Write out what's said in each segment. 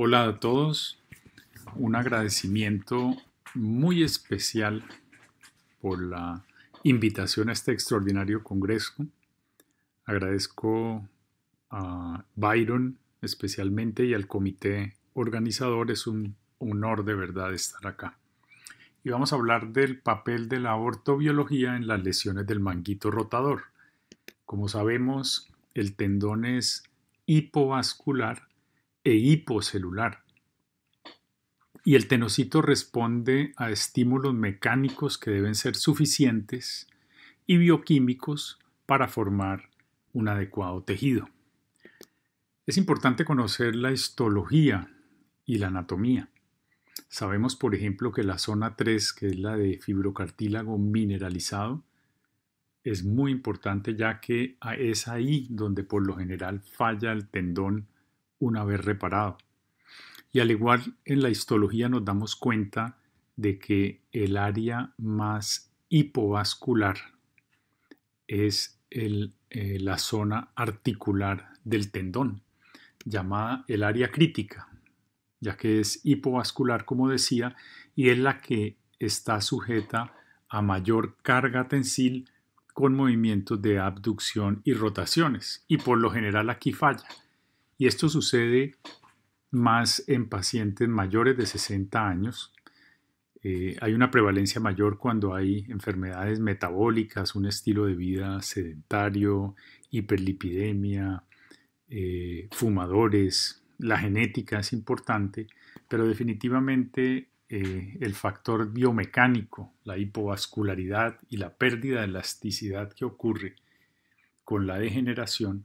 Hola a todos, un agradecimiento muy especial por la invitación a este extraordinario congreso. Agradezco a Byron especialmente y al comité organizador. Es un honor de verdad estar acá. Y vamos a hablar del papel de la ortobiología en las lesiones del manguito rotador. Como sabemos, el tendón es hipovascular e hipocelular. Y el tenocito responde a estímulos mecánicos que deben ser suficientes y bioquímicos para formar un adecuado tejido. Es importante conocer la histología y la anatomía. Sabemos, por ejemplo, que la zona 3, que es la de fibrocartílago mineralizado, es muy importante ya que es ahí donde por lo general falla el tendón una vez reparado. Y al igual en la histología nos damos cuenta de que el área más hipovascular es eh, la zona articular del tendón, llamada el área crítica, ya que es hipovascular, como decía, y es la que está sujeta a mayor carga tensil con movimientos de abducción y rotaciones, y por lo general aquí falla y esto sucede más en pacientes mayores de 60 años. Eh, hay una prevalencia mayor cuando hay enfermedades metabólicas, un estilo de vida sedentario, hiperlipidemia, eh, fumadores. La genética es importante, pero definitivamente eh, el factor biomecánico, la hipovascularidad y la pérdida de elasticidad que ocurre con la degeneración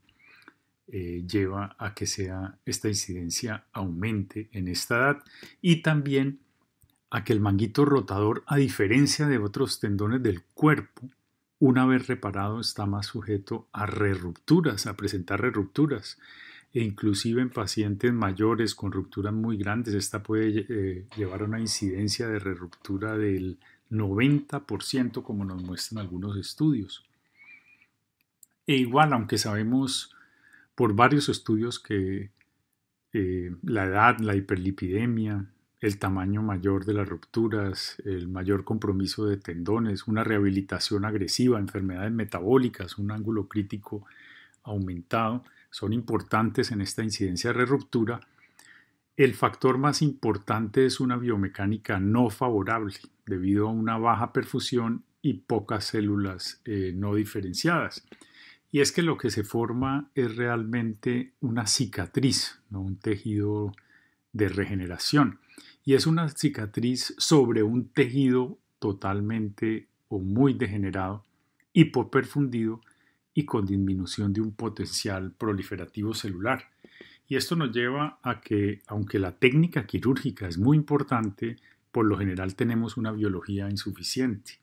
eh, lleva a que sea esta incidencia aumente en esta edad y también a que el manguito rotador, a diferencia de otros tendones del cuerpo, una vez reparado está más sujeto a rerupturas, a presentar rerupturas. E inclusive en pacientes mayores con rupturas muy grandes, esta puede eh, llevar a una incidencia de reruptura del 90%, como nos muestran algunos estudios. E igual, aunque sabemos por varios estudios que eh, la edad, la hiperlipidemia, el tamaño mayor de las rupturas, el mayor compromiso de tendones, una rehabilitación agresiva, enfermedades metabólicas, un ángulo crítico aumentado, son importantes en esta incidencia de ruptura. El factor más importante es una biomecánica no favorable debido a una baja perfusión y pocas células eh, no diferenciadas. Y es que lo que se forma es realmente una cicatriz, ¿no? un tejido de regeneración. Y es una cicatriz sobre un tejido totalmente o muy degenerado, hipoperfundido y con disminución de un potencial proliferativo celular. Y esto nos lleva a que, aunque la técnica quirúrgica es muy importante, por lo general tenemos una biología insuficiente.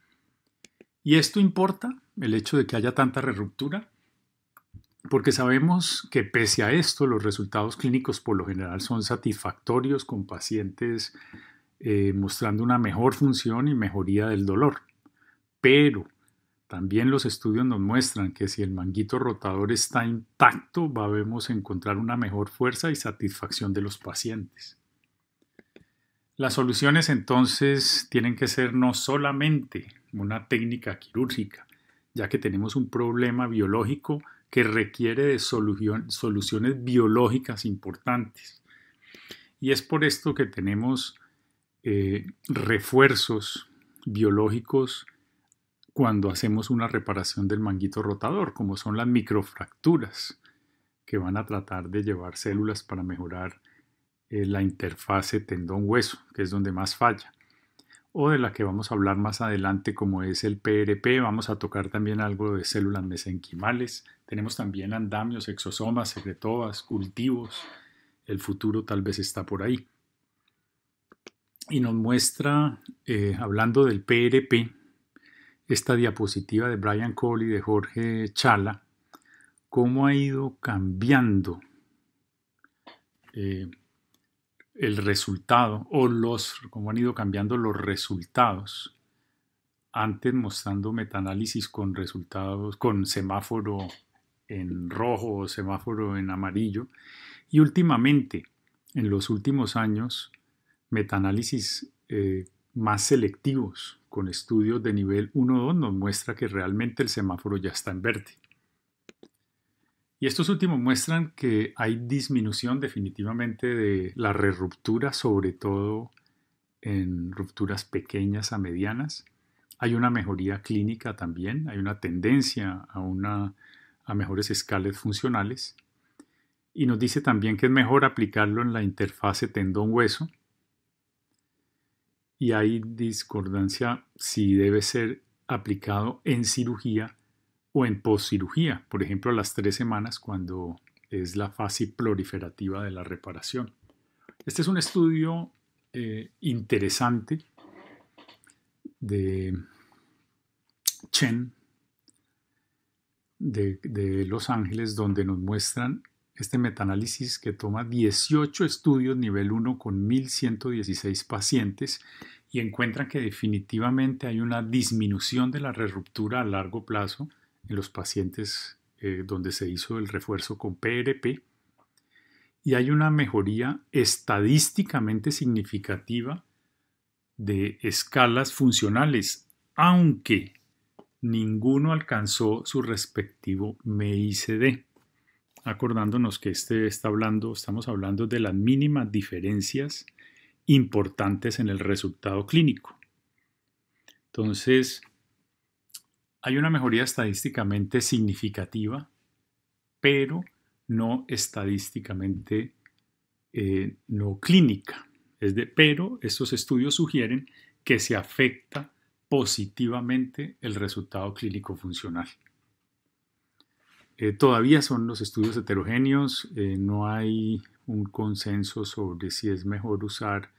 ¿Y esto importa? ¿El hecho de que haya tanta reruptura? porque sabemos que pese a esto los resultados clínicos por lo general son satisfactorios con pacientes eh, mostrando una mejor función y mejoría del dolor. Pero también los estudios nos muestran que si el manguito rotador está intacto, vamos a encontrar una mejor fuerza y satisfacción de los pacientes. Las soluciones entonces tienen que ser no solamente una técnica quirúrgica, ya que tenemos un problema biológico que requiere de soluciones biológicas importantes. Y es por esto que tenemos eh, refuerzos biológicos cuando hacemos una reparación del manguito rotador, como son las microfracturas, que van a tratar de llevar células para mejorar eh, la interfase tendón-hueso, que es donde más falla o de la que vamos a hablar más adelante como es el PRP. Vamos a tocar también algo de células mesenquimales. Tenemos también andamios, exosomas, secretomas cultivos. El futuro tal vez está por ahí. Y nos muestra, eh, hablando del PRP, esta diapositiva de Brian Cole y de Jorge Chala, cómo ha ido cambiando eh, el resultado o los, cómo han ido cambiando los resultados. Antes mostrando metaanálisis con resultados, con semáforo en rojo o semáforo en amarillo. Y últimamente, en los últimos años, metaanálisis eh, más selectivos con estudios de nivel 1-2 nos muestra que realmente el semáforo ya está en verde. Y estos últimos muestran que hay disminución definitivamente de la reruptura, sobre todo en rupturas pequeñas a medianas. Hay una mejoría clínica también, hay una tendencia a, una, a mejores escales funcionales. Y nos dice también que es mejor aplicarlo en la interfase tendón-hueso. Y hay discordancia si debe ser aplicado en cirugía o en postcirugía, por ejemplo, a las tres semanas cuando es la fase proliferativa de la reparación. Este es un estudio eh, interesante de Chen de, Los Ángeles, donde nos muestran este metanálisis que toma 18 estudios nivel 1 con 1.116 pacientes y encuentran que definitivamente hay una disminución de la reruptura a largo plazo en los pacientes eh, donde se hizo el refuerzo con PRP y hay una mejoría estadísticamente significativa de escalas funcionales, aunque ninguno alcanzó su respectivo MICD. Acordándonos que este está hablando, estamos hablando de las mínimas diferencias importantes en el resultado clínico. Entonces, hay una mejoría estadísticamente significativa, pero no estadísticamente eh, no clínica. Es de, pero estos estudios sugieren que se afecta positivamente el resultado clínico funcional. Eh, todavía son los estudios heterogéneos, eh, no hay un consenso sobre si es mejor usar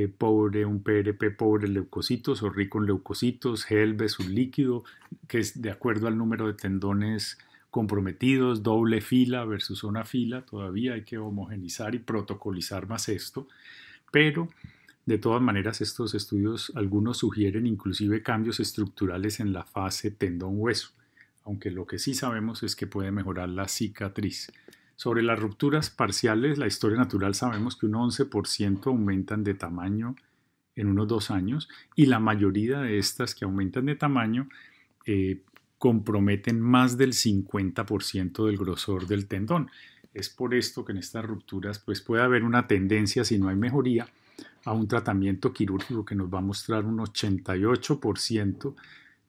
eh, pobre, un PRP pobre leucocitos o rico en leucocitos, versus líquido que es de acuerdo al número de tendones comprometidos, doble fila versus una fila, todavía hay que homogenizar y protocolizar más esto, pero de todas maneras estos estudios, algunos sugieren inclusive cambios estructurales en la fase tendón-hueso, aunque lo que sí sabemos es que puede mejorar la cicatriz. Sobre las rupturas parciales, la historia natural sabemos que un 11% aumentan de tamaño en unos dos años y la mayoría de estas que aumentan de tamaño eh, comprometen más del 50% del grosor del tendón. Es por esto que en estas rupturas pues, puede haber una tendencia, si no hay mejoría, a un tratamiento quirúrgico que nos va a mostrar un 88%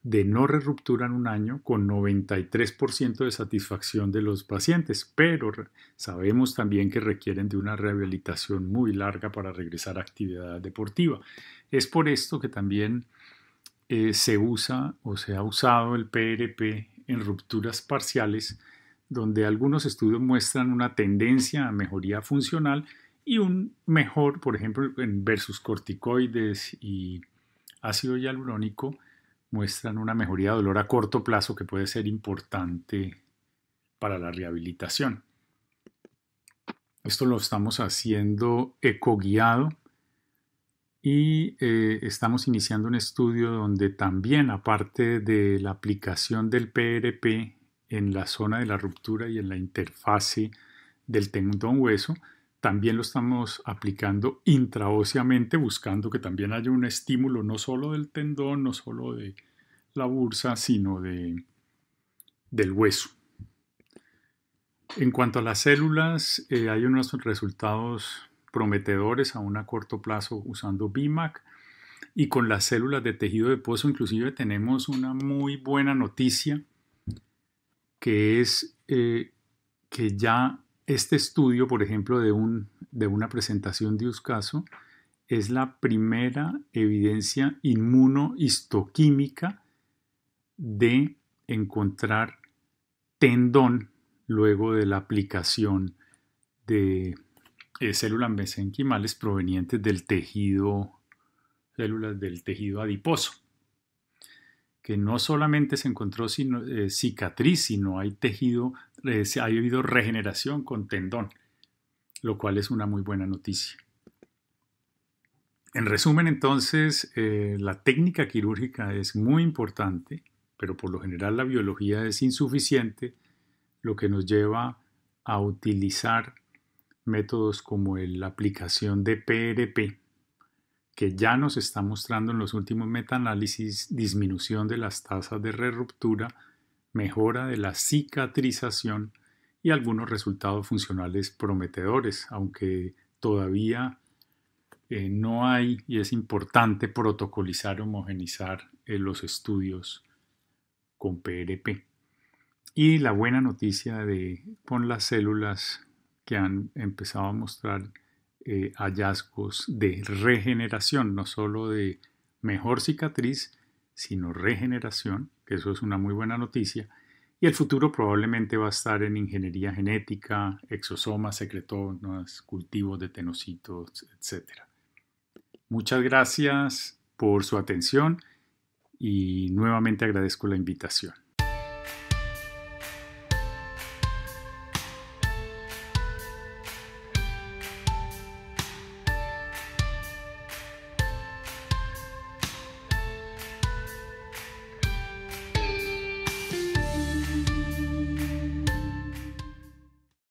de no ruptura en un año con 93% de satisfacción de los pacientes, pero sabemos también que requieren de una rehabilitación muy larga para regresar a actividad deportiva. Es por esto que también eh, se usa o se ha usado el PRP en rupturas parciales, donde algunos estudios muestran una tendencia a mejoría funcional y un mejor, por ejemplo, en versus corticoides y ácido hialurónico, muestran una mejoría de dolor a corto plazo que puede ser importante para la rehabilitación. Esto lo estamos haciendo ecoguiado y eh, estamos iniciando un estudio donde también, aparte de la aplicación del PRP en la zona de la ruptura y en la interfase del tendón hueso, también lo estamos aplicando intraóseamente, buscando que también haya un estímulo no solo del tendón, no solo de la bursa, sino de, del hueso. En cuanto a las células, eh, hay unos resultados prometedores a un corto plazo usando BIMAC y con las células de tejido de pozo inclusive tenemos una muy buena noticia que es eh, que ya este estudio, por ejemplo, de, una presentación de Uscaso, es la primera evidencia inmunohistoquímica de encontrar tendón luego de la aplicación de eh, células mesenquimales provenientes del tejido, células del tejido adiposo que no solamente se encontró eh, cicatriz, sino hay tejido, eh, se ha habido regeneración con tendón, lo cual es una muy buena noticia. En resumen, entonces, eh, la técnica quirúrgica es muy importante, pero por lo general la biología es insuficiente, lo que nos lleva a utilizar métodos como la aplicación de PRP, que ya nos está mostrando en los últimos metaanálisis disminución de las tasas de reruptura, mejora de la cicatrización y algunos resultados funcionales prometedores, aunque todavía eh, no hay y es importante protocolizar, homogenizar eh, los estudios con PRP. Y la buena noticia de con las células que han empezado a mostrar eh, hallazgos de regeneración, no solo de mejor cicatriz, sino regeneración, que eso es una muy buena noticia, y el futuro probablemente va a estar en ingeniería genética, exosomas, secretonas, cultivos de tenocitos, etc. Muchas gracias por su atención y nuevamente agradezco la invitación.